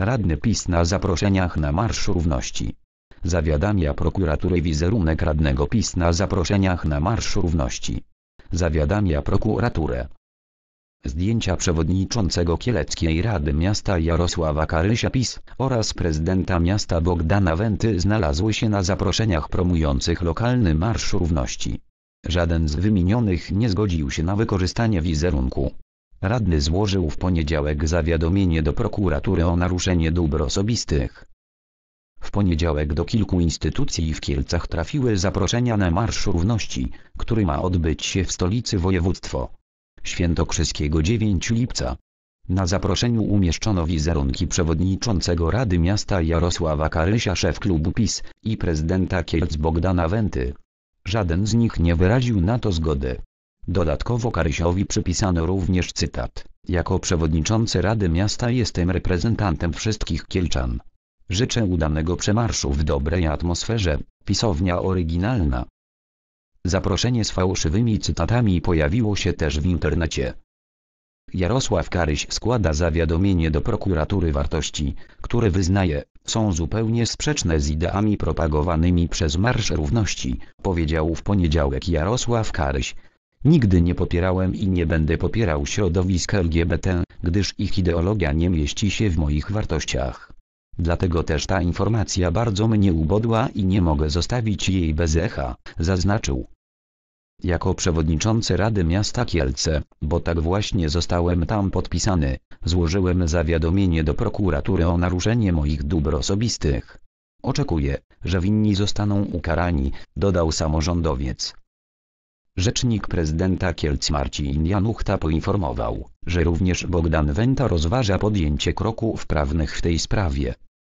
Radny PiS na zaproszeniach na Marsz Równości. Zawiadamia prokuratury wizerunek radnego PiS na zaproszeniach na Marsz Równości. Zawiadamia prokuraturę. Zdjęcia przewodniczącego Kieleckiej Rady Miasta Jarosława Karysia PiS oraz prezydenta miasta Bogdana Wenty znalazły się na zaproszeniach promujących lokalny Marsz Równości. Żaden z wymienionych nie zgodził się na wykorzystanie wizerunku. Radny złożył w poniedziałek zawiadomienie do prokuratury o naruszenie dóbr osobistych. W poniedziałek do kilku instytucji w Kielcach trafiły zaproszenia na Marsz Równości, który ma odbyć się w stolicy województwo. Świętokrzyskiego 9 lipca. Na zaproszeniu umieszczono wizerunki przewodniczącego Rady Miasta Jarosława Karysia szef klubu PiS i prezydenta Kielc Bogdana Wenty. Żaden z nich nie wyraził na to zgody. Dodatkowo Karysiowi przypisano również cytat, jako przewodniczący Rady Miasta jestem reprezentantem wszystkich Kielczan. Życzę udanego przemarszu w dobrej atmosferze, pisownia oryginalna. Zaproszenie z fałszywymi cytatami pojawiło się też w internecie. Jarosław Karyś składa zawiadomienie do prokuratury wartości, które wyznaje, są zupełnie sprzeczne z ideami propagowanymi przez Marsz Równości, powiedział w poniedziałek Jarosław Karyś, Nigdy nie popierałem i nie będę popierał środowisk LGBT, gdyż ich ideologia nie mieści się w moich wartościach. Dlatego też ta informacja bardzo mnie ubodła i nie mogę zostawić jej bez echa, zaznaczył. Jako przewodniczący Rady Miasta Kielce, bo tak właśnie zostałem tam podpisany, złożyłem zawiadomienie do prokuratury o naruszenie moich dóbr osobistych. Oczekuję, że winni zostaną ukarani, dodał samorządowiec. Rzecznik prezydenta Kielc Marcin Januchta poinformował, że również Bogdan Wenta rozważa podjęcie kroków prawnych w tej sprawie.